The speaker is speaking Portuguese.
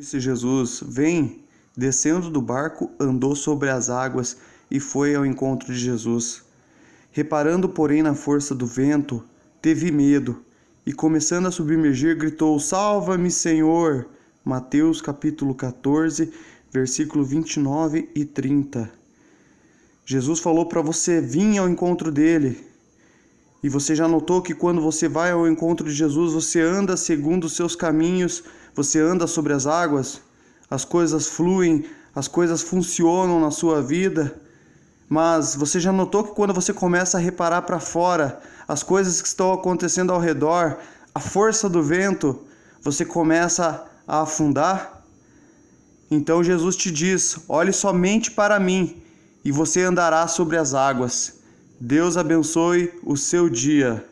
Disse Jesus: Vem. Descendo do barco, andou sobre as águas e foi ao encontro de Jesus. Reparando, porém, na força do vento, teve medo e, começando a submergir, gritou: Salva-me, Senhor! Mateus capítulo 14, versículo 29 e 30. Jesus falou para você Vim ao encontro dele, e você já notou que quando você vai ao encontro de Jesus, você anda segundo os seus caminhos, você anda sobre as águas, as coisas fluem, as coisas funcionam na sua vida. Mas você já notou que quando você começa a reparar para fora as coisas que estão acontecendo ao redor, a força do vento, você começa a afundar? Então Jesus te diz: olhe somente para mim e você andará sobre as águas. Deus abençoe o seu dia.